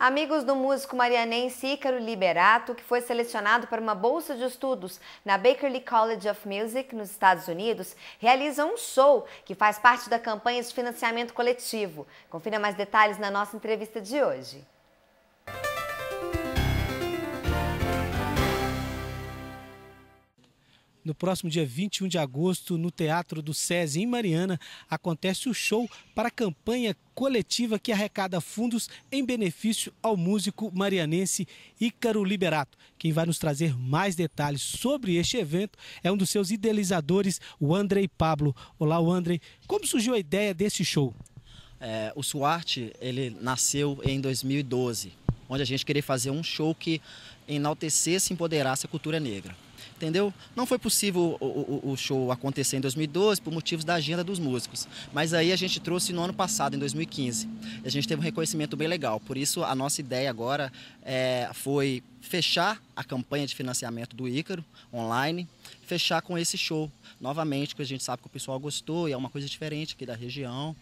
Amigos do músico marianense Ícaro Liberato, que foi selecionado para uma bolsa de estudos na Bakerly College of Music, nos Estados Unidos, realizam um show que faz parte da campanha de financiamento coletivo. Confira mais detalhes na nossa entrevista de hoje. No próximo dia 21 de agosto, no Teatro do SESI, em Mariana, acontece o show para a campanha coletiva que arrecada fundos em benefício ao músico marianense Ícaro Liberato. Quem vai nos trazer mais detalhes sobre este evento é um dos seus idealizadores, o Andrei Pablo. Olá, Andrei. Como surgiu a ideia desse show? É, o Suarte, ele nasceu em 2012 onde a gente querer fazer um show que enaltecesse, empoderasse a cultura negra. Entendeu? Não foi possível o, o, o, show acontecer em 2012 por motivos da agenda dos músicos. Mas aí a gente trouxe no ano passado, em 2015. A gente teve um reconhecimento bem legal. Por isso, a nossa ideia agora é, foi fechar a campanha de financiamento do Ícaro online, fechar com esse show novamente, que a gente sabe que o pessoal gostou e é uma coisa diferente aqui da região.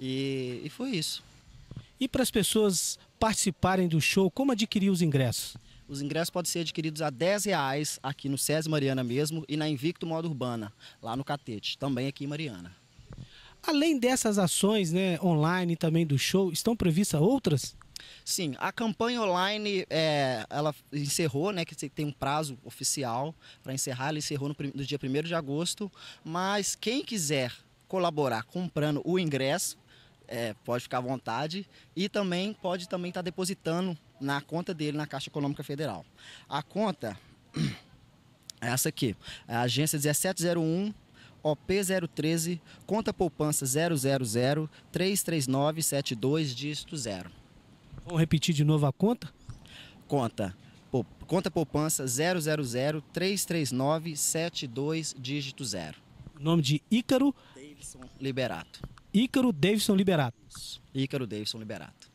e, e foi isso. E para as pessoas participarem do show, como adquirir os ingressos? Os ingressos podem ser adquiridos a 10 reais aqui no SESI Mariana mesmo e na Invicto Moda Urbana, lá no Catete, também aqui em Mariana. Além dessas ações né, online também do show, estão previstas outras? Sim, a campanha online, é, ela encerrou, né, que tem um prazo oficial para encerrar, ela encerrou no, no dia 1 de agosto, mas quem quiser colaborar comprando o ingresso, é, pode ficar à vontade e também pode também estar tá depositando na conta dele na Caixa Econômica Federal. A conta é essa aqui, é a agência 1701 OP013, conta poupança 000 339 72 dígito 0. Vamos repetir de novo a conta? Conta. Pô, conta poupança 000 339 72 dígito 0. Nome de Ícaro? Davidson Liberato. Ícaro Davidson Liberatos. Ícaro Davidson Liberato.